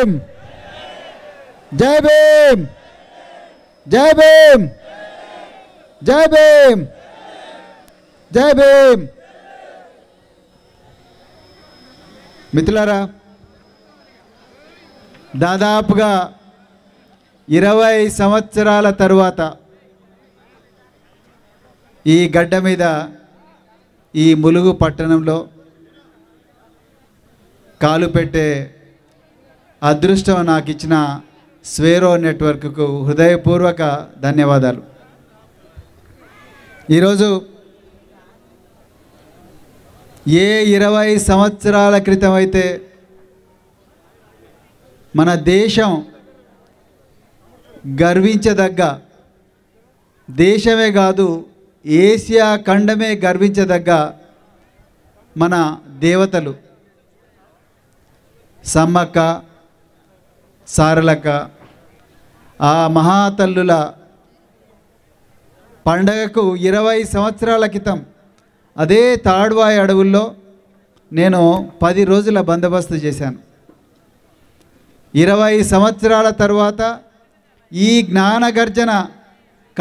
భీమ్ జై భీమ్ జై భీమ్ జై భీమ్ జై భీమ్ మిత్రులారా దాదాపుగా ఇరవై సంవత్సరాల తరువాత ఈ గడ్డ మీద ఈ ములుగు పట్టణంలో కాలు పెట్టే అదృష్టం నాకు ఇచ్చిన స్వేరో నెట్వర్క్కు హృదయపూర్వక ధన్యవాదాలు ఈరోజు ఏ ఇరవై సంవత్సరాల క్రితం అయితే మన దేశం గర్వించదగ్గ దేశమే కాదు ఏషియా ఖండమే గర్వించదగ్గ మన దేవతలు సమ్మక్క సారలక్క ఆ మహాతల్లుల పండగకు ఇరవై సంవత్సరాల క్రితం అదే తాడ్వాయి అడవుల్లో నేను పది రోజుల బందోబస్తు చేశాను ఇరవై సంవత్సరాల తర్వాత ఈ జ్ఞానగర్జన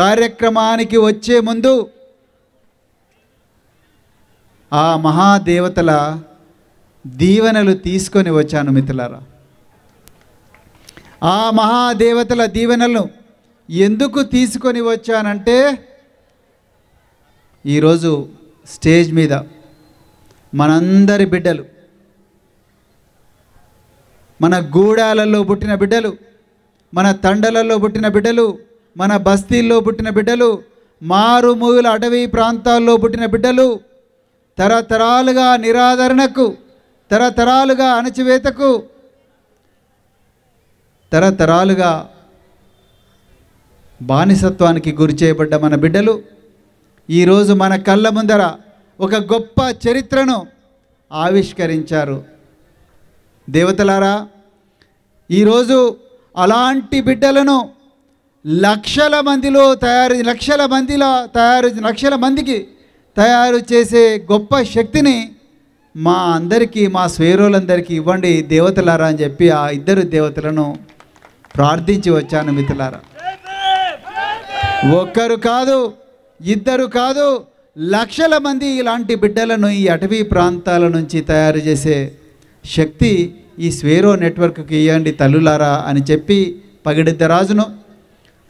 కార్యక్రమానికి వచ్చే ముందు ఆ మహాదేవతల దీవెనలు తీసుకొని వచ్చాను మిత్రులారా ఆ మహాదేవతల దీవెనలను ఎందుకు తీసుకొని వచ్చానంటే ఈరోజు స్టేజ్ మీద మనందరి బిడ్డలు మన గూడాలలో పుట్టిన బిడ్డలు మన తండలలో పుట్టిన బిడ్డలు మన బస్తీల్లో పుట్టిన బిడ్డలు మారుమూల అటవీ ప్రాంతాల్లో పుట్టిన బిడ్డలు తరతరాలుగా నిరాదరణకు తరతరాలుగా అణచివేతకు తరతరాలుగా బానిసత్వానికి గురి చేయబడ్డ మన బిడ్డలు ఈరోజు మన కళ్ళ ముందర ఒక గొప్ప చరిత్రను ఆవిష్కరించారు దేవతలారా ఈరోజు అలాంటి బిడ్డలను లక్షల మందిలో తయారు లక్షల మందిలో తయారు లక్షల మందికి తయారు చేసే గొప్ప శక్తిని మా అందరికీ మా స్వేరులందరికీ ఇవ్వండి దేవతలారా అని చెప్పి ఆ ఇద్దరు దేవతలను ప్రార్థించి వచ్చాను మిత్రులారా ఒక్కరు కాదు ఇద్దరు కాదు లక్షల మంది ఇలాంటి బిడ్డలను ఈ అటవీ ప్రాంతాల నుంచి తయారు చేసే శక్తి ఈ స్వేరో నెట్వర్క్కి ఇవ్వండి తల్లులారా అని చెప్పి రాజును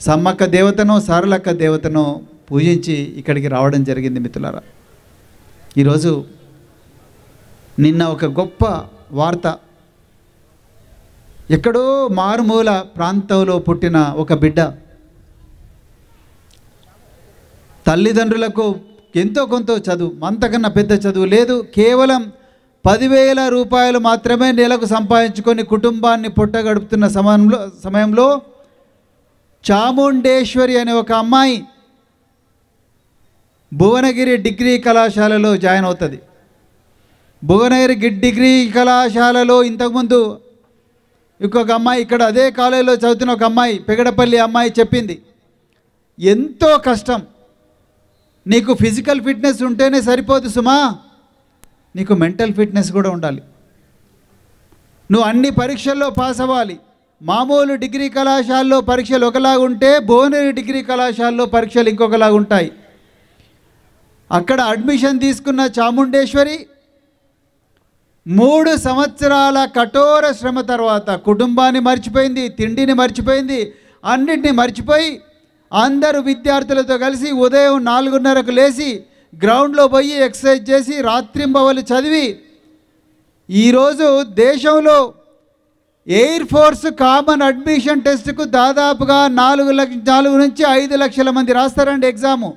సమ్మక్క దేవతను సారలక్క దేవతను పూజించి ఇక్కడికి రావడం జరిగింది మిత్రులారా ఈరోజు నిన్న ఒక గొప్ప వార్త ఎక్కడో మారుమూల ప్రాంతంలో పుట్టిన ఒక బిడ్డ తల్లిదండ్రులకు ఎంతో కొంత చదువు అంతకన్నా పెద్ద చదువు లేదు కేవలం పదివేల రూపాయలు మాత్రమే నెలకు సంపాదించుకొని కుటుంబాన్ని పుట్టగడుపుతున్న సమయంలో సమయంలో చాముండేశ్వరి అనే ఒక అమ్మాయి భువనగిరి డిగ్రీ కళాశాలలో జాయిన్ అవుతుంది భువనగిరి డిగ్రీ కళాశాలలో ఇంతకుముందు ఇంకొక అమ్మాయి ఇక్కడ అదే కాలేజీలో చదువుతున్న ఒక అమ్మాయి పెగడపల్లి అమ్మాయి చెప్పింది ఎంతో కష్టం నీకు ఫిజికల్ ఫిట్నెస్ ఉంటేనే సరిపోదు సుమా నీకు మెంటల్ ఫిట్నెస్ కూడా ఉండాలి నువ్వు అన్ని పరీక్షల్లో పాస్ అవ్వాలి మామూలు డిగ్రీ కళాశాలలో పరీక్షలు ఒకలాగా ఉంటే భువనగిరి డిగ్రీ కళాశాలలో పరీక్షలు ఇంకొకలాగా ఉంటాయి అక్కడ అడ్మిషన్ తీసుకున్న చాముండేశ్వరి మూడు సంవత్సరాల కఠోర శ్రమ తర్వాత కుటుంబాన్ని మర్చిపోయింది తిండిని మర్చిపోయింది అన్నిటిని మర్చిపోయి అందరు విద్యార్థులతో కలిసి ఉదయం నాలుగున్నరకు లేచి గ్రౌండ్లో పోయి ఎక్సర్సైజ్ చేసి రాత్రింబవలు చదివి ఈరోజు దేశంలో ఎయిర్ ఫోర్స్ కామన్ అడ్మిషన్ టెస్ట్కు దాదాపుగా నాలుగు లక్ష నాలుగు నుంచి ఐదు లక్షల మంది రాస్తారండి ఎగ్జాము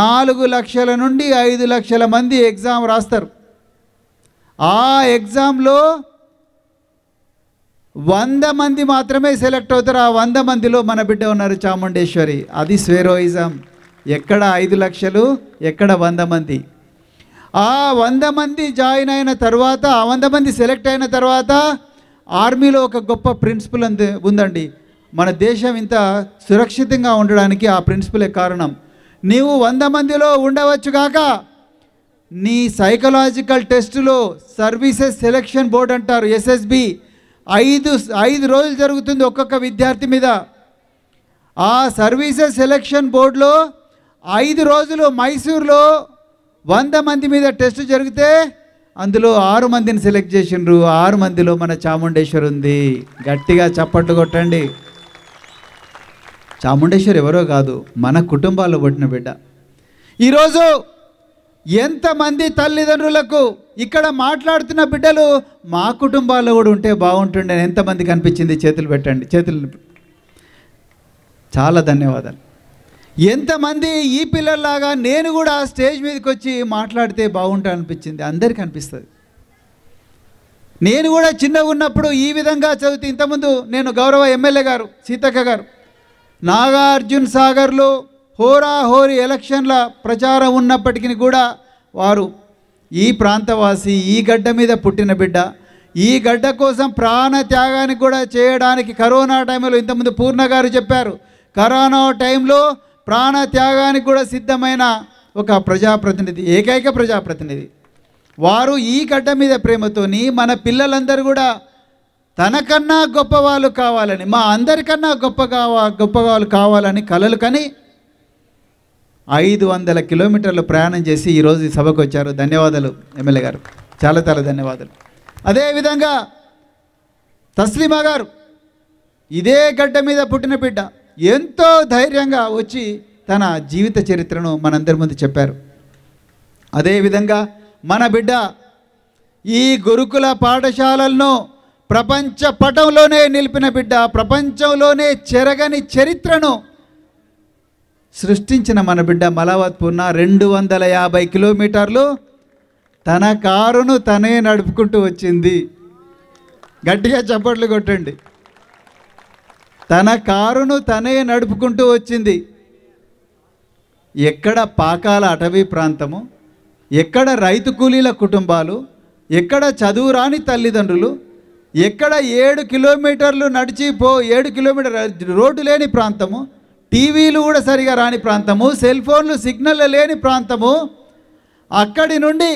నాలుగు లక్షల నుండి ఐదు లక్షల మంది ఎగ్జామ్ రాస్తారు ఆ ఎగ్జామ్లో వంద మంది మాత్రమే సెలెక్ట్ అవుతారు ఆ వంద మందిలో మన బిడ్డ ఉన్నారు చాముండేశ్వరి అది స్వేరోయిజం ఎక్కడ ఐదు లక్షలు ఎక్కడ వంద మంది ఆ వంద మంది జాయిన్ అయిన తర్వాత ఆ వంద మంది సెలెక్ట్ అయిన తర్వాత ఆర్మీలో ఒక గొప్ప ప్రిన్సిపల్ అంది ఉందండి మన దేశం ఇంత సురక్షితంగా ఉండడానికి ఆ ప్రిన్సిపలే కారణం నీవు వంద మందిలో ఉండవచ్చు కాక నీ సైకలాజికల్ టెస్టులో సర్వీసెస్ సెలెక్షన్ బోర్డ్ అంటారు ఎస్ఎస్బి ఐదు ఐదు రోజులు జరుగుతుంది ఒక్కొక్క విద్యార్థి మీద ఆ సర్వీసెస్ సెలెక్షన్ బోర్డులో ఐదు రోజులు మైసూర్లో వంద మంది మీద టెస్ట్ జరిగితే అందులో ఆరు మందిని సెలెక్ట్ చేసిండ్రు ఆరు మందిలో మన చాముండేశ్వర్ ఉంది గట్టిగా చప్పట్లు కొట్టండి చాముండేశ్వర్ ఎవరో కాదు మన కుటుంబాల్లో పుట్టిన బిడ్డ ఈరోజు ఎంతమంది తల్లిదండ్రులకు ఇక్కడ మాట్లాడుతున్న బిడ్డలు మా కుటుంబాల్లో కూడా ఉంటే బాగుంటుండే ఎంతమంది కనిపించింది చేతులు పెట్టండి చేతులు చాలా ధన్యవాదాలు ఎంతమంది ఈ పిల్లల్లాగా నేను కూడా ఆ స్టేజ్ మీదకి వచ్చి మాట్లాడితే బాగుంటా అనిపించింది అందరికీ అనిపిస్తుంది నేను కూడా చిన్నగా ఉన్నప్పుడు ఈ విధంగా చదివితే ఇంతకుముందు నేను గౌరవ ఎమ్మెల్యే గారు సీతక్క గారు నాగార్జున సాగర్లో హోరాహోరి ఎలక్షన్ల ప్రచారం ఉన్నప్పటికీ కూడా వారు ఈ ప్రాంతవాసి ఈ గడ్డ మీద పుట్టిన బిడ్డ ఈ గడ్డ కోసం ప్రాణ త్యాగానికి కూడా చేయడానికి కరోనా టైంలో ఇంతకుముందు పూర్ణ గారు చెప్పారు కరోనా టైంలో ప్రాణ త్యాగానికి కూడా సిద్ధమైన ఒక ప్రజాప్రతినిధి ఏకైక ప్రజాప్రతినిధి వారు ఈ గడ్డ మీద ప్రేమతోని మన పిల్లలందరూ కూడా తనకన్నా గొప్పవాళ్ళు కావాలని మా అందరికన్నా గొప్ప కావా గొప్పవాళ్ళు కావాలని కలలు కానీ ఐదు వందల కిలోమీటర్లు ప్రయాణం చేసి ఈరోజు ఈ సభకు వచ్చారు ధన్యవాదాలు ఎమ్మెల్యే గారు చాలా చాలా ధన్యవాదాలు అదేవిధంగా తస్లీమా గారు ఇదే గడ్డ మీద పుట్టిన బిడ్డ ఎంతో ధైర్యంగా వచ్చి తన జీవిత చరిత్రను మనందరి ముందు చెప్పారు అదేవిధంగా మన బిడ్డ ఈ గురుకుల పాఠశాలలను ప్రపంచ పటంలోనే నిలిపిన బిడ్డ ప్రపంచంలోనే చెరగని చరిత్రను సృష్టించిన మన బిడ్డ మలవత్పున్న రెండు వందల యాభై కిలోమీటర్లు తన కారును తనే నడుపుకుంటూ వచ్చింది గట్టిగా చప్పట్లు కొట్టండి తన కారును తనే నడుపుకుంటూ వచ్చింది ఎక్కడ పాకాల అటవీ ప్రాంతము ఎక్కడ రైతు కూలీల కుటుంబాలు ఎక్కడ చదువురాని తల్లిదండ్రులు ఎక్కడ ఏడు కిలోమీటర్లు నడిచి పో ఏడు కిలోమీటర్ రోడ్డు లేని ప్రాంతము టీవీలు కూడా సరిగా రాని ప్రాంతము సెల్ ఫోన్లు సిగ్నల్ లేని ప్రాంతము అక్కడి నుండి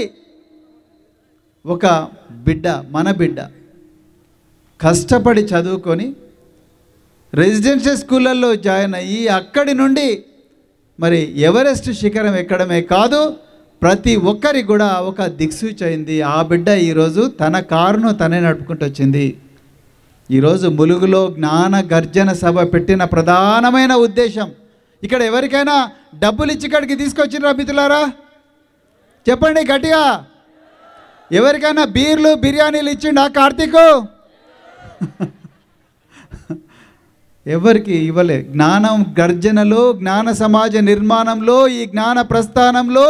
ఒక బిడ్డ మన బిడ్డ కష్టపడి చదువుకొని రెసిడెన్షియల్ స్కూళ్ళల్లో జాయిన్ అయ్యి అక్కడి నుండి మరి ఎవరెస్ట్ శిఖరం ఎక్కడమే కాదు ప్రతి ఒక్కరికి కూడా ఒక దిక్సూచి అయింది ఆ బిడ్డ ఈరోజు తన కారును తనే నడుపుకుంటూ వచ్చింది ఈరోజు ములుగులో జ్ఞాన గర్జన సభ పెట్టిన ప్రధానమైన ఉద్దేశం ఇక్కడ ఎవరికైనా డబ్బులు ఇచ్చి ఇక్కడికి తీసుకొచ్చినరా మిత్రులారా చెప్పండి గట్టిగా ఎవరికైనా బీర్లు బిర్యానీలు ఆ కార్తీకు ఎవరికి ఇవ్వలే జ్ఞానం గర్జనలో జ్ఞాన సమాజ నిర్మాణంలో ఈ జ్ఞాన ప్రస్థానంలో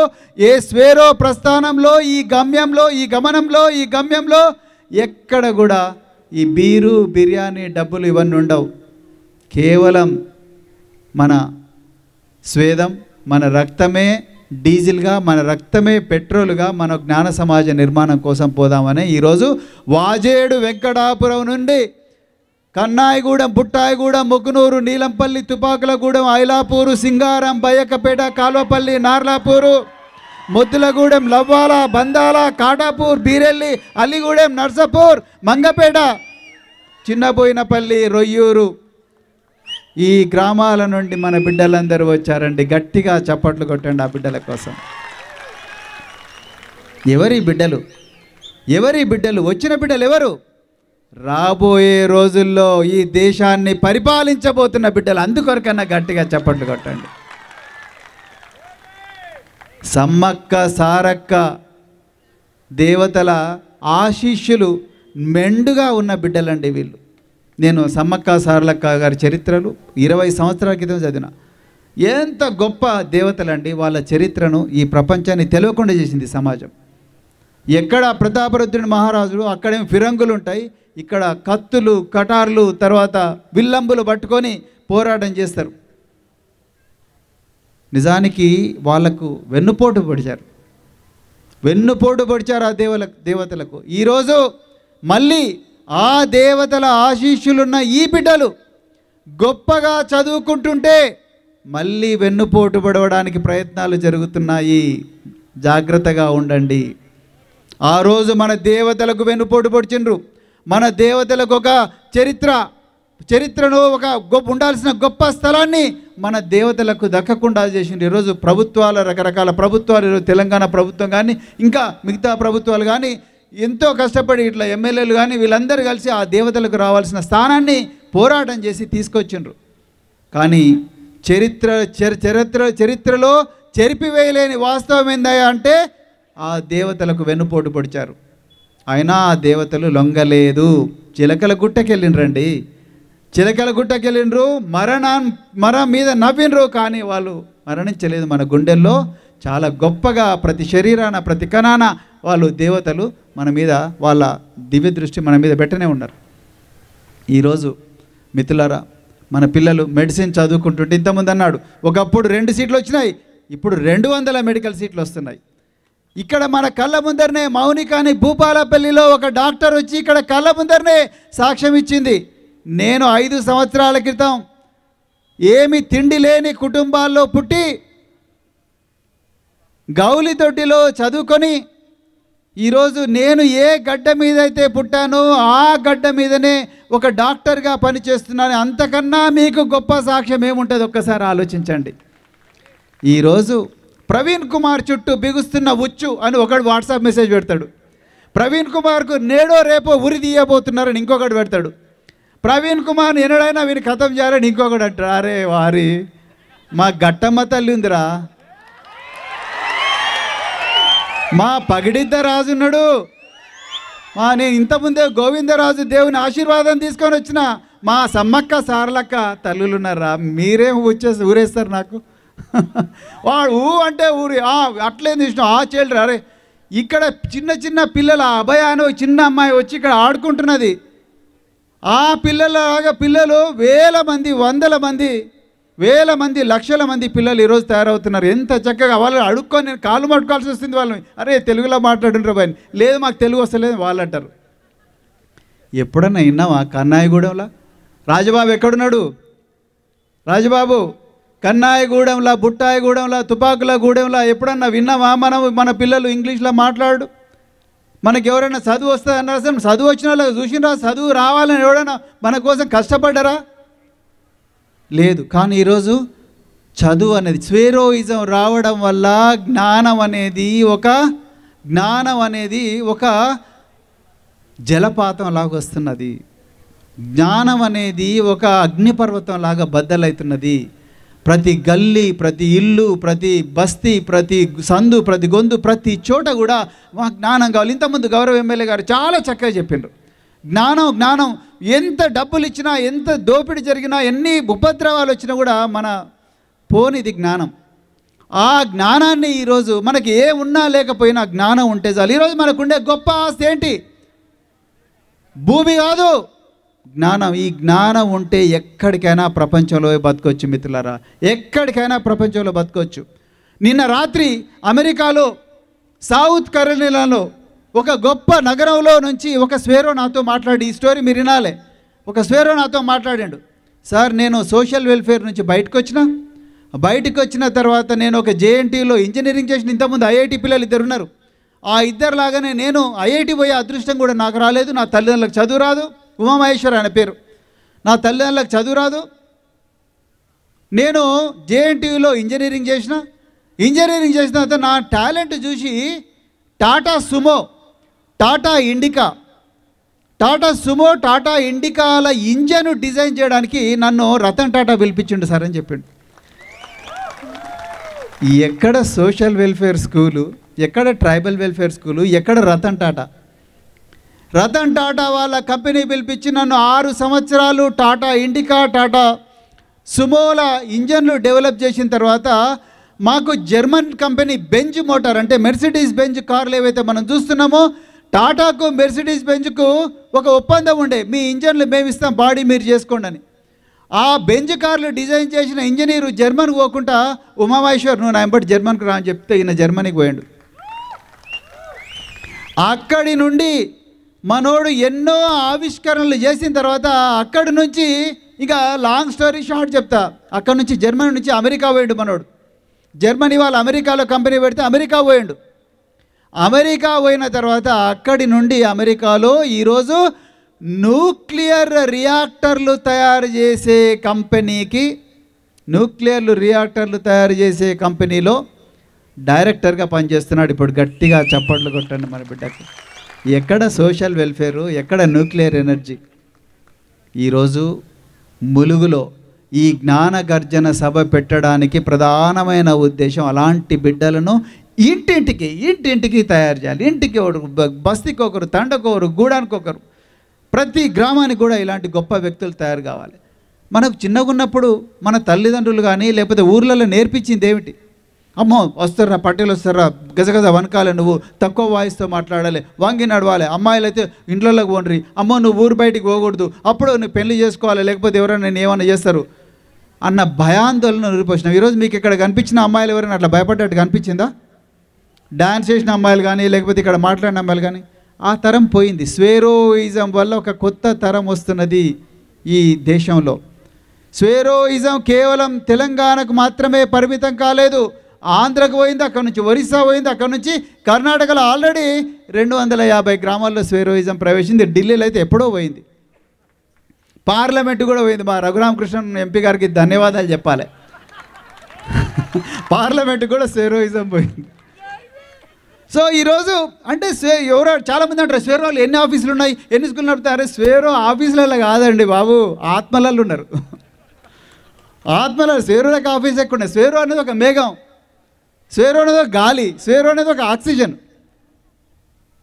ఏ స్వేరో ప్రస్థానంలో ఈ గమ్యంలో ఈ గమనంలో ఈ గమ్యంలో ఎక్కడ కూడా ఈ బీరు బిర్యానీ డబ్బులు ఇవన్నీ ఉండవు కేవలం మన స్వేదం మన రక్తమే డీజిల్గా మన రక్తమే పెట్రోల్గా మన జ్ఞాన సమాజ నిర్మాణం కోసం పోదామని ఈరోజు వాజేడు వెంకటాపురం నుండి కన్నాయిగూడెం బుట్టాయిగూడెం ముగ్గునూరు నీలంపల్లి తుపాకులగూడెం ఐలాపూరు సింగారం బయ్యకపేట కాల్వపల్లి నార్లాపూరు ముద్దులగూడెం లవ్వాల బందాల కాటాపూర్ బీరెల్లి అల్లిగూడెం నర్సపూర్ మంగపేట చిన్నబోయినపల్లి రొయ్యూరు ఈ గ్రామాల నుండి మన బిడ్డలందరూ వచ్చారండి గట్టిగా చప్పట్లు కొట్టండి ఆ బిడ్డల కోసం ఎవరి బిడ్డలు ఎవరి బిడ్డలు వచ్చిన బిడ్డలు ఎవరు రాబోయే రోజుల్లో ఈ దేశాన్ని పరిపాలించబోతున్న బిడ్డలు అందుకొరకన్నా గట్టిగా చప్పట్లు కొట్టండి సమ్మక్క సారక్క దేవతల ఆశీస్సులు మెండుగా ఉన్న బిడ్డలండి వీళ్ళు నేను సమ్మక్క సారలక్క గారి చరిత్రలు ఇరవై సంవత్సరాల క్రితం చదివిన ఎంత గొప్ప దేవతలండి వాళ్ళ చరిత్రను ఈ ప్రపంచాన్ని తెలియకుండా చేసింది సమాజం ఎక్కడ ప్రతాపరుద్రుడు మహారాజులు అక్కడేం ఫిరంగులు ఉంటాయి ఇక్కడ కత్తులు కటార్లు తర్వాత విల్లంబులు పట్టుకొని పోరాటం చేస్తారు నిజానికి వాళ్లకు వెన్నుపోటు పొడిచారు వెన్నుపోటు పొడిచారు ఆ దేవల దేవతలకు ఈరోజు మళ్ళీ ఆ దేవతల ఆశీస్సులున్న ఈ బిడ్డలు గొప్పగా చదువుకుంటుంటే మళ్ళీ వెన్నుపోటు పడవడానికి ప్రయత్నాలు జరుగుతున్నాయి జాగ్రత్తగా ఉండండి ఆ రోజు మన దేవతలకు వెన్నుపోటు పొడిచిండ్రు మన దేవతలకు ఒక చరిత్ర చరిత్రను ఒక గొప్ప ఉండాల్సిన గొప్ప స్థలాన్ని మన దేవతలకు దక్కకుండా చేసింది ఈరోజు ప్రభుత్వాల రకరకాల ప్రభుత్వాలు ఈరోజు తెలంగాణ ప్రభుత్వం కానీ ఇంకా మిగతా ప్రభుత్వాలు కానీ ఎంతో కష్టపడి ఇట్లా ఎమ్మెల్యేలు కానీ వీళ్ళందరూ కలిసి ఆ దేవతలకు రావాల్సిన స్థానాన్ని పోరాటం చేసి తీసుకొచ్చిండ్రు కానీ చరిత్ర చరిత్ర చరిత్రలో చెరిపివేయలేని వాస్తవం ఏందయ్యా అంటే ఆ దేవతలకు వెన్నుపోటు పొడిచారు అయినా ఆ దేవతలు లొంగలేదు చిలకల గుట్టకెళ్ళినరండి చిలకల గుట్టకెళ్ళిండ్రు మరణ మరం మీద నవ్విండ్రు కానీ వాళ్ళు మరణించలేదు మన గుండెల్లో చాలా గొప్పగా ప్రతి శరీరాన ప్రతి కణాన వాళ్ళు దేవతలు మన మీద వాళ్ళ దివ్య దృష్టి మన మీద పెట్టనే ఉన్నారు ఈరోజు మిత్రులారా మన పిల్లలు మెడిసిన్ చదువుకుంటుంటే ఇంతకుముందు అన్నాడు ఒకప్పుడు రెండు సీట్లు వచ్చినాయి ఇప్పుడు రెండు వందల మెడికల్ సీట్లు వస్తున్నాయి ఇక్కడ మన కళ్ళ ముందరనే మౌనికాని భూపాలపల్లిలో ఒక డాక్టర్ వచ్చి ఇక్కడ కళ్ళ ముందరనే సాక్ష్యం ఇచ్చింది నేను ఐదు సంవత్సరాల క్రితం ఏమి తిండి లేని కుటుంబాల్లో పుట్టి గౌలి తొట్టిలో చదువుకొని ఈరోజు నేను ఏ గడ్డ మీద అయితే పుట్టానో ఆ గడ్డ మీదనే ఒక డాక్టర్గా పనిచేస్తున్నాను అంతకన్నా మీకు గొప్ప సాక్ష్యం ఏముంటుంది ఒక్కసారి ఆలోచించండి ఈరోజు ప్రవీణ్ కుమార్ చుట్టూ బిగుస్తున్న ఉచ్చు అని ఒకడు వాట్సాప్ మెసేజ్ పెడతాడు ప్రవీణ్ కుమార్కు నేడో రేపో ఉరి తీయబోతున్నారని ఇంకొకటి పెడతాడు ప్రవీణ్ కుమార్ ఎన్నడైనా వీని కథం చేయాలని ఇంకొకటి అంటారు అరే వారి మా గట్టమ్మ తల్లి ఉందిరా మా పగిడిద్ద రాజున్నాడు మా నేను ఇంతకుముందే గోవిందరాజు దేవుని ఆశీర్వాదం తీసుకొని వచ్చిన మా సమ్మక్క సారలక్క ఉన్నారా మీరేం వచ్చేసి ఊరేస్తారు నాకు వాడు ఊ అంటే ఊరి అట్లేం తీసిన ఆ చైల్డ్ అరే ఇక్కడ చిన్న చిన్న పిల్లల అభయ అని చిన్న అమ్మాయి వచ్చి ఇక్కడ ఆడుకుంటున్నది ఆ పిల్లలగా పిల్లలు వేల మంది వందల మంది వేల మంది లక్షల మంది పిల్లలు ఈరోజు తయారవుతున్నారు ఎంత చక్కగా వాళ్ళు అడుక్కొని నేను కాలు మట్టుకోవాల్సి వస్తుంది వాళ్ళని అరే తెలుగులో మాట్లాడుండ్రు భయని లేదు మాకు తెలుగు వస్తలేదు వాళ్ళు అంటారు ఎప్పుడన్నా విన్నావా కన్నాయిగూడెంలా రాజబాబు ఎక్కడున్నాడు రాజబాబు కన్నాయిగూడెంలా బుట్టాయిగూడెంలా తుపాకుల గూడెంలా ఎప్పుడన్నా విన్నావా మనం మన పిల్లలు ఇంగ్లీష్లో మాట్లాడు మనకి ఎవరైనా చదువు వస్తుందన్నారా సార్ చదువు వచ్చిన వాళ్ళకి చూసినరా చదువు రావాలని ఎవరైనా మన కోసం కష్టపడ్డరా లేదు కానీ ఈరోజు చదువు అనేది స్వేరోయిజం రావడం వల్ల జ్ఞానం అనేది ఒక జ్ఞానం అనేది ఒక జలపాతం లాగొస్తున్నది జ్ఞానం అనేది ఒక అగ్నిపర్వతం లాగా బద్దలవుతున్నది ప్రతి గల్లీ ప్రతి ఇల్లు ప్రతి బస్తీ ప్రతి సందు ప్రతి గొంతు ప్రతి చోట కూడా మాకు జ్ఞానం కావాలి ఇంతకుముందు గౌరవ ఎమ్మెల్యే గారు చాలా చక్కగా చెప్పిండ్రు జ్ఞానం జ్ఞానం ఎంత డబ్బులు ఇచ్చినా ఎంత దోపిడీ జరిగినా ఎన్ని ఉపద్రవాలు వచ్చినా కూడా మన పోనిది జ్ఞానం ఆ జ్ఞానాన్ని ఈరోజు మనకి ఏ ఉన్నా లేకపోయినా జ్ఞానం ఉంటే చాలు ఈరోజు మనకు ఉండే గొప్ప ఆస్తి ఏంటి భూమి కాదు జ్ఞానం ఈ జ్ఞానం ఉంటే ఎక్కడికైనా ప్రపంచంలో బతకొచ్చు మిత్రులారా ఎక్కడికైనా ప్రపంచంలో బతకొచ్చు నిన్న రాత్రి అమెరికాలో సౌత్ కరోలినాలో ఒక గొప్ప నగరంలో నుంచి ఒక స్వేరో నాతో మాట్లాడి ఈ స్టోరీ మీరు వినాలే ఒక స్వేరో నాతో మాట్లాడాడు సార్ నేను సోషల్ వెల్ఫేర్ నుంచి బయటకు వచ్చిన బయటకు వచ్చిన తర్వాత నేను ఒక జేఎన్టీలో ఇంజనీరింగ్ చేసిన ఇంతకుముందు ఐఐటి పిల్లలు ఇద్దరు ఉన్నారు ఆ ఇద్దరు లాగానే నేను ఐఐటి పోయే అదృష్టం కూడా నాకు రాలేదు నా తల్లిదండ్రులకు చదువు రాదు ఉమామహేశ్వరి అనే పేరు నా తల్లిదండ్రులకు చదువు రాదు నేను జేఎన్టీయూలో ఇంజనీరింగ్ చేసిన ఇంజనీరింగ్ చేసిన తర్వాత నా టాలెంట్ చూసి Tata Sumo Tata Indica Tata Sumo Tata ఇండికాల ఇంజన్ డిజైన్ చేయడానికి నన్ను రతన్ టాటా పిలిపించిండు సార్ అని చెప్పిండు ఎక్కడ సోషల్ వెల్ఫేర్ స్కూలు ఎక్కడ ట్రైబల్ వెల్ఫేర్ స్కూలు ఎక్కడ రతన్ టాటా రతన్ టాటా వాళ్ళ కంపెనీ పిలిపించి నన్ను ఆరు సంవత్సరాలు టాటా ఇండికా టాటా సుమోల ఇంజన్లు డెవలప్ చేసిన తర్వాత మాకు జర్మన్ కంపెనీ బెంజ్ మోటార్ అంటే మెర్సిడీస్ బెంజ్ కార్లు ఏవైతే మనం చూస్తున్నామో టాటాకు మెర్సిడీస్ బెంజ్కు ఒక ఒప్పందం ఉండే మీ ఇంజన్లు మేము ఇస్తాం బాడీ మీరు చేసుకోండి అని ఆ బెంజ్ కార్లు డిజైన్ చేసిన ఇంజనీరు జర్మన్ పోకుండా ఉమామహేశ్వర్ నువ్వు నా ఎంపటి జర్మన్కు రా అని చెప్తే ఈయన జర్మనీకి పోయాడు అక్కడి నుండి మనోడు ఎన్నో ఆవిష్కరణలు చేసిన తర్వాత అక్కడి నుంచి ఇక లాంగ్ స్టోరీ షార్ట్ చెప్తా అక్కడ నుంచి జర్మనీ నుంచి అమెరికా పోయిండు మనోడు జర్మనీ వాళ్ళు అమెరికాలో కంపెనీ పెడితే అమెరికా పోయిండు అమెరికా పోయిన తర్వాత అక్కడి నుండి అమెరికాలో ఈరోజు న్యూక్లియర్ రియాక్టర్లు తయారు చేసే కంపెనీకి న్యూక్లియర్ రియాక్టర్లు తయారు చేసే కంపెనీలో డైరెక్టర్గా పనిచేస్తున్నాడు ఇప్పుడు గట్టిగా చప్పట్లు కొట్టండి మన బిడ్డకి ఎక్కడ సోషల్ వెల్ఫేరు ఎక్కడ న్యూక్లియర్ ఎనర్జీ ఈరోజు ములుగులో ఈ జ్ఞాన గర్జన సభ పెట్టడానికి ప్రధానమైన ఉద్దేశం అలాంటి బిడ్డలను ఇంటింటికి ఇంటింటికి తయారు చేయాలి ఇంటికి ఒకరు బస్తికి ఒకరు తండకొకరు గూడానికి ఒకరు ప్రతి గ్రామానికి కూడా ఇలాంటి గొప్ప వ్యక్తులు తయారు కావాలి మనకు చిన్నగా ఉన్నప్పుడు మన తల్లిదండ్రులు కానీ లేకపోతే ఊర్లలో నేర్పించింది ఏమిటి అమ్మో వస్తారా పట్టేలు వస్తారా గజగజ వనకాలి నువ్వు తక్కువ వాయిస్తో మాట్లాడాలి వంగి నడవాలి అమ్మాయిలు అయితే ఇంట్లోకి పోండ్రి అమ్మో నువ్వు ఊరు బయటికి పోకూడదు అప్పుడు నువ్వు పెళ్లి చేసుకోవాలి లేకపోతే ఎవరైనా నేను ఏమైనా చేస్తారు అన్న భయాందోళన నిరూపించినావు ఈరోజు మీకు ఇక్కడ కనిపించిన అమ్మాయిలు ఎవరైనా అట్లా భయపడ్డట్టు కనిపించిందా డ్యాన్స్ చేసిన అమ్మాయిలు కానీ లేకపోతే ఇక్కడ మాట్లాడిన అమ్మాయిలు కానీ ఆ తరం పోయింది స్వేరోయిజం వల్ల ఒక కొత్త తరం వస్తున్నది ఈ దేశంలో స్వేరోయిజం కేవలం తెలంగాణకు మాత్రమే పరిమితం కాలేదు ఆంధ్రకు పోయింది అక్కడ నుంచి ఒరిస్సా పోయింది అక్కడ నుంచి కర్ణాటకలో ఆల్రెడీ రెండు వందల యాభై గ్రామాల్లో స్వేరోయిజం ప్రవేశింది ఢిల్లీలో అయితే ఎప్పుడో పోయింది పార్లమెంట్ కూడా పోయింది మా రఘురామకృష్ణన్ ఎంపీ గారికి ధన్యవాదాలు చెప్పాలి పార్లమెంట్ కూడా స్వేరోయిజం పోయింది సో ఈరోజు అంటే స్వే ఎవరో చాలామంది అంటారు వాళ్ళు ఎన్ని ఆఫీసులు ఉన్నాయి ఎన్ని స్కూల్ నడుపుతారు స్వేరో ఆఫీసులలో కాదండి బాబు ఆత్మలలో ఉన్నారు ఆత్మల స్వేరులకు ఆఫీస్ ఎక్కువ ఉన్నాయి స్వేరు అనేది ఒక మేఘం స్వేరో అనేది ఒక గాలి స్వేరో అనేది ఒక ఆక్సిజన్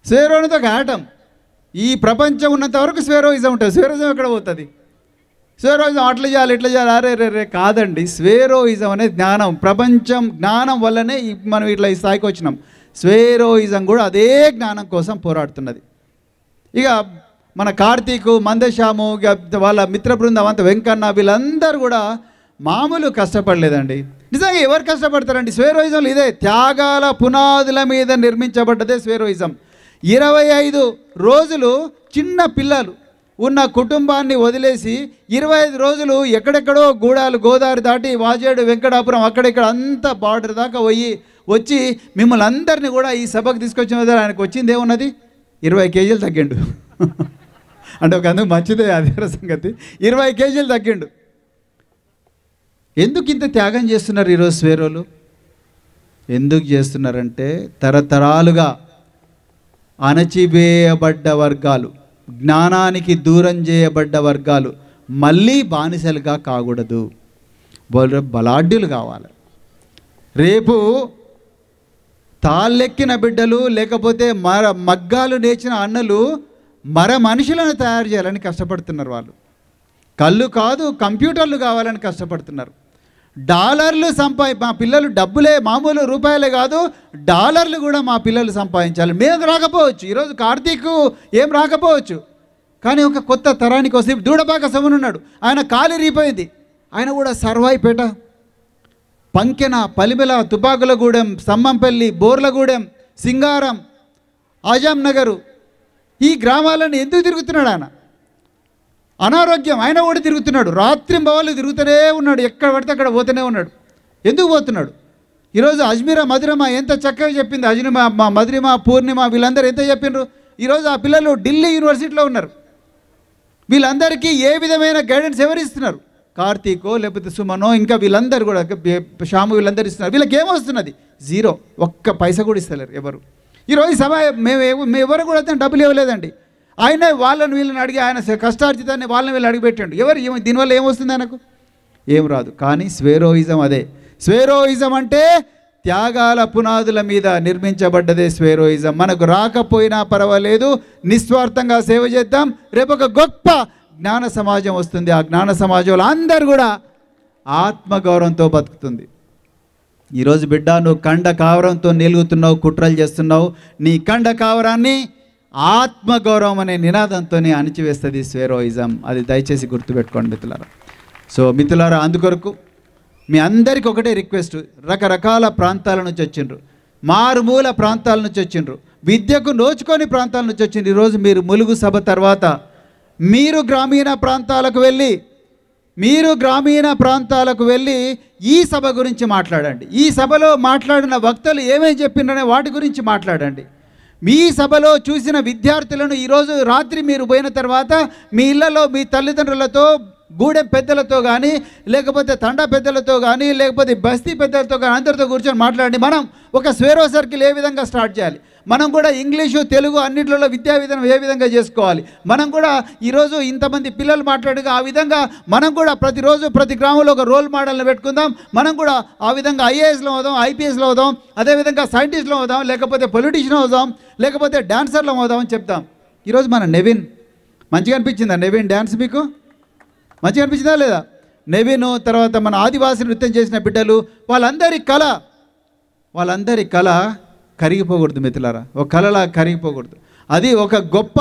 స్వేరో అనేది ఒక ఆటం ఈ ప్రపంచం ఉన్నంత వరకు స్వేరోయిజం ఉంటుంది స్వేరోయిజం ఎక్కడ పోతుంది స్వేరోయిజం అట్లా చేయాలి ఇట్లా చేయాలి అరే రే రే కాదండి స్వేరోయిజం అనేది జ్ఞానం ప్రపంచం జ్ఞానం వల్లనే మనం ఇట్లా ఈ స్థాయికి వచ్చినాం స్వేరోయిజం కూడా అదే జ్ఞానం కోసం పోరాడుతున్నది ఇక మన కార్తీకు మందశ్యాము వాళ్ళ మిత్ర బృందం అంత వెంకన్న వీళ్ళందరూ కూడా మామూలు కష్టపడలేదండి నిజంగా ఎవరు కష్టపడతారండి స్వేరోయిజంలు ఇదే త్యాగాల పునాదుల మీద నిర్మించబడ్డదే స్వేరోయిజం ఇరవై ఐదు రోజులు చిన్న పిల్లలు ఉన్న కుటుంబాన్ని వదిలేసి ఇరవై ఐదు రోజులు ఎక్కడెక్కడో గూడాలు గోదావరి దాటి వాజేడు వెంకటాపురం అక్కడెక్కడ అంతా బార్డర్ దాకా పోయి వచ్చి మిమ్మల్ని అందరినీ కూడా ఈ సభకు తీసుకొచ్చిన ఆయనకు వచ్చింది ఏమున్నది ఇరవై కేజీలు తగ్గిండు అంటే ఒక అందుకు మంచిదే అదే సంగతి ఇరవై కేజీలు తగ్గిండు ఎందుకు ఇంత త్యాగం చేస్తున్నారు ఈరోజు స్వేరోలు ఎందుకు చేస్తున్నారంటే తరతరాలుగా అణచివేయబడ్డ వర్గాలు జ్ఞానానికి దూరం చేయబడ్డ వర్గాలు మళ్ళీ బానిసలుగా కాకూడదు బలాఢ్యులు కావాలి రేపు తాళ్ళెక్కిన బిడ్డలు లేకపోతే మర మగ్గాలు నేర్చిన అన్నలు మర మనుషులను తయారు చేయాలని కష్టపడుతున్నారు వాళ్ళు కళ్ళు కాదు కంప్యూటర్లు కావాలని కష్టపడుతున్నారు డాలర్లు సంపాది మా పిల్లలు డబ్బులే మామూలు రూపాయలే కాదు డాలర్లు కూడా మా పిల్లలు సంపాదించాలి మేము రాకపోవచ్చు ఈరోజు కార్తీక్ ఏం రాకపోవచ్చు కానీ ఒక కొత్త తరానికి వస్తే దూడపాక సమునున్నాడు ఆయన కాలి రీపోయింది ఆయన కూడా సర్వాయిపేట పంకెన పలిమెల తుపాకులగూడెం సమ్మంపల్లి బోర్లగూడెం సింగారం ఆజాం నగరు ఈ గ్రామాలను ఎందుకు తిరుగుతున్నాడు ఆయన అనారోగ్యం ఆయన కూడా తిరుగుతున్నాడు రాత్రి బావాలు తిరుగుతూనే ఉన్నాడు ఎక్కడ పడితే అక్కడ పోతూనే ఉన్నాడు ఎందుకు పోతున్నాడు ఈరోజు అజ్మీరా మధురమా ఎంత చక్కగా చెప్పింది అజ్మిమా మా మధురిమ పూర్ణిమ వీళ్ళందరూ ఎంత చెప్పినారు ఈరోజు ఆ పిల్లలు ఢిల్లీ యూనివర్సిటీలో ఉన్నారు వీళ్ళందరికీ ఏ విధమైన గైడెన్స్ ఎవరు ఇస్తున్నారు కార్తీకో లేకపోతే సుమనో ఇంకా వీళ్ళందరూ కూడా శ్యాము వీళ్ళందరూ ఇస్తున్నారు వీళ్ళకి ఏమొస్తున్నది జీరో ఒక్క పైసా కూడా ఇస్తలేరు ఎవరు ఈరోజు సభ మేము మేము ఎవరు కూడా డబ్బులు ఇవ్వలేదండి ఆయన వాళ్ళని వీళ్ళని అడిగి ఆయన కష్టార్జితాన్ని వాళ్ళని వీళ్ళు అడిగిపెట్టాడు ఎవరు ఏమి దీనివల్ల ఏమొస్తుంది ఆయనకు ఏం రాదు కానీ స్వేరోయిజం అదే స్వేరోయిజం అంటే త్యాగాల పునాదుల మీద నిర్మించబడ్డదే స్వేరోయిజం మనకు రాకపోయినా పర్వాలేదు నిస్వార్థంగా సేవ చేద్దాం రేపు ఒక గొప్ప జ్ఞాన సమాజం వస్తుంది ఆ జ్ఞాన సమాజంలో అందరు కూడా ఆత్మగౌరవంతో బతుకుతుంది ఈరోజు బిడ్డ నువ్వు కండ కావరంతో నిలుగుతున్నావు కుట్రలు చేస్తున్నావు నీ కండ కావరాన్ని ఆత్మగౌరవం అనే నినాదంతో అణిచివేస్తుంది స్వేరోయిజం అది దయచేసి గుర్తుపెట్టుకోండి మిత్రులారా సో మిత్రులారా అందుకొరకు మీ అందరికీ ఒకటే రిక్వెస్ట్ రకరకాల ప్రాంతాల నుంచి వచ్చిండ్రు మారుమూల ప్రాంతాల నుంచి వచ్చిండ్రు విద్యకు నోచుకొని ప్రాంతాల నుంచి వచ్చిండ్రు ఈరోజు మీరు ములుగు సభ తర్వాత మీరు గ్రామీణ ప్రాంతాలకు వెళ్ళి మీరు గ్రామీణ ప్రాంతాలకు వెళ్ళి ఈ సభ గురించి మాట్లాడండి ఈ సభలో మాట్లాడిన వక్తలు ఏమేమి చెప్పిండ్రనే వాటి గురించి మాట్లాడండి మీ సభలో చూసిన విద్యార్థులను ఈరోజు రాత్రి మీరు పోయిన తర్వాత మీ ఇళ్లలో మీ తల్లిదండ్రులతో గూడె పెద్దలతో కానీ లేకపోతే తండా పెద్దలతో కానీ లేకపోతే బస్తీ పెద్దలతో కానీ అందరితో కూర్చొని మాట్లాడండి మనం ఒక స్వేరో సర్కిల్ ఏ విధంగా స్టార్ట్ చేయాలి మనం కూడా ఇంగ్లీషు తెలుగు అన్నింటిలో విద్యా విధానం ఏ విధంగా చేసుకోవాలి మనం కూడా ఈరోజు ఇంతమంది పిల్లలు మాట్లాడుగా ఆ విధంగా మనం కూడా ప్రతిరోజు ప్రతి గ్రామంలో ఒక రోల్ మోడల్ని పెట్టుకుందాం మనం కూడా ఆ విధంగా ఐఏఎస్లో అవుదాం ఐపీఎస్లో అవుదాం అదేవిధంగా సైంటిస్ట్లో అవుదాం లేకపోతే పొలిటీషియన్ అవుదాం లేకపోతే డాన్సర్లు అవుదాం అని చెప్తాం ఈరోజు మన నెవిన్ మంచిగా అనిపించిందా నెవిన్ డ్యాన్స్ మీకు మంచిగా అనిపించిందా లేదా నెవిన్ తర్వాత మన ఆదివాసీ నృత్యం చేసిన బిడ్డలు వాళ్ళందరి కళ వాళ్ళందరి కళ కరిగిపోకూడదు మిత్రులారా ఒక కళలా కరిగిపోకూడదు అది ఒక గొప్ప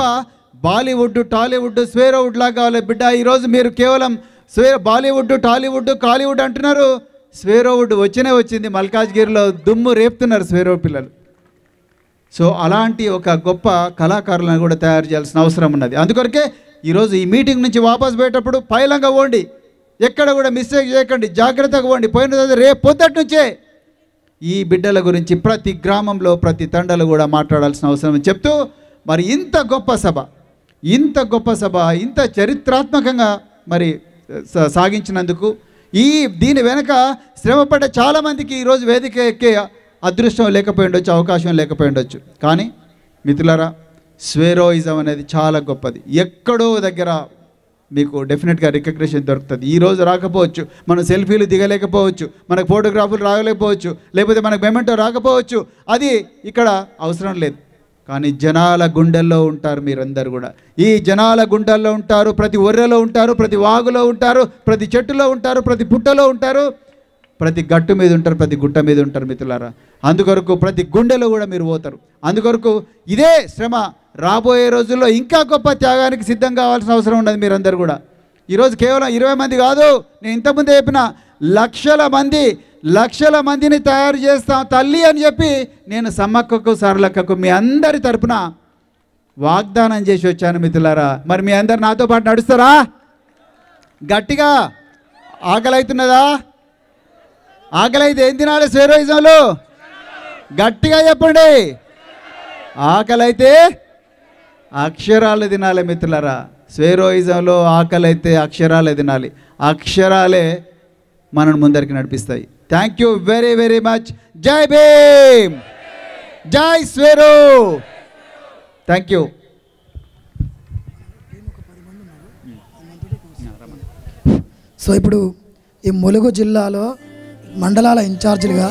బాలీవుడ్ టాలీవుడ్ స్వేరవుడ్ లా కావాలి బిడ్డ ఈరోజు మీరు కేవలం స్వే బాలీవుడ్ టాలీవుడ్ కాలీవుడ్ అంటున్నారు స్వేరవుడ్ వచ్చినే వచ్చింది మల్కాజ్గిరిలో దుమ్ము రేపుతున్నారు స్వేరో పిల్లలు సో అలాంటి ఒక గొప్ప కళాకారులను కూడా తయారు చేయాల్సిన అవసరం ఉన్నది అందుకొరకే ఈరోజు ఈ మీటింగ్ నుంచి వాపస్ పోయేటప్పుడు పైలంగా పోండి ఎక్కడ కూడా మిస్టేక్ చేయకండి జాగ్రత్తగా పోండి పోయిన తర్వాత రేపు పొద్దుట నుంచే ఈ బిడ్డల గురించి ప్రతి గ్రామంలో ప్రతి తండలు కూడా మాట్లాడాల్సిన అవసరం చెప్తూ మరి ఇంత గొప్ప సభ ఇంత గొప్ప సభ ఇంత చరిత్రాత్మకంగా మరి సాగించినందుకు ఈ దీని వెనక శ్రమపడ్డ చాలామందికి ఈరోజు వేదిక ఎక్కే అదృష్టం లేకపోయి ఉండొచ్చు అవకాశం లేకపోయి ఉండొచ్చు కానీ మిత్రులరా స్వేరోయిజం అనేది చాలా గొప్పది ఎక్కడో దగ్గర మీకు డెఫినెట్గా రికగ్నేషన్ దొరుకుతుంది ఈ రోజు రాకపోవచ్చు మనం సెల్ఫీలు దిగలేకపోవచ్చు మనకు ఫోటోగ్రాఫీలు రాగలేకపోవచ్చు లేకపోతే మనకు మెమెంటో రాకపోవచ్చు అది ఇక్కడ అవసరం లేదు కానీ జనాల గుండెల్లో ఉంటారు మీరందరూ కూడా ఈ జనాల గుండెల్లో ఉంటారు ప్రతి ఒర్రెలో ఉంటారు ప్రతి వాగులో ఉంటారు ప్రతి చెట్టులో ఉంటారు ప్రతి పుట్టలో ఉంటారు ప్రతి గట్టు మీద ఉంటారు ప్రతి గుట్ట మీద ఉంటారు మిత్రులారా అందుకొరకు ప్రతి గుండెలో కూడా మీరు పోతారు అందుకొరకు ఇదే శ్రమ రాబోయే రోజుల్లో ఇంకా గొప్ప త్యాగానికి సిద్ధం కావాల్సిన అవసరం ఉన్నది మీరందరూ కూడా ఈరోజు కేవలం ఇరవై మంది కాదు నేను ఇంతకుముందు చెప్పిన లక్షల మంది లక్షల మందిని తయారు చేస్తాం తల్లి అని చెప్పి నేను సమ్మక్కకు సరళక్కకు మీ అందరి తరపున వాగ్దానం చేసి వచ్చాను మిత్రులారా మరి మీ అందరు నాతో పాటు నడుస్తారా గట్టిగా ఆకలైతున్నదా ఆకలైతే ఏం తినాలి స్వేరోయిజంలో గట్టిగా చెప్పండి ఆకలైతే అక్షరాలు తినాలి మిత్రులరా స్వేరోయిజంలో ఆకలి అయితే అక్షరాలే తినాలి అక్షరాలే మనను ముందరికి నడిపిస్తాయి thank you very very much జై భీమ్ జై స్వేరు థ్యాంక్ యూ సో ఇప్పుడు ఈ ములుగు జిల్లాలో మండలాల ఇన్ఛార్జీలుగా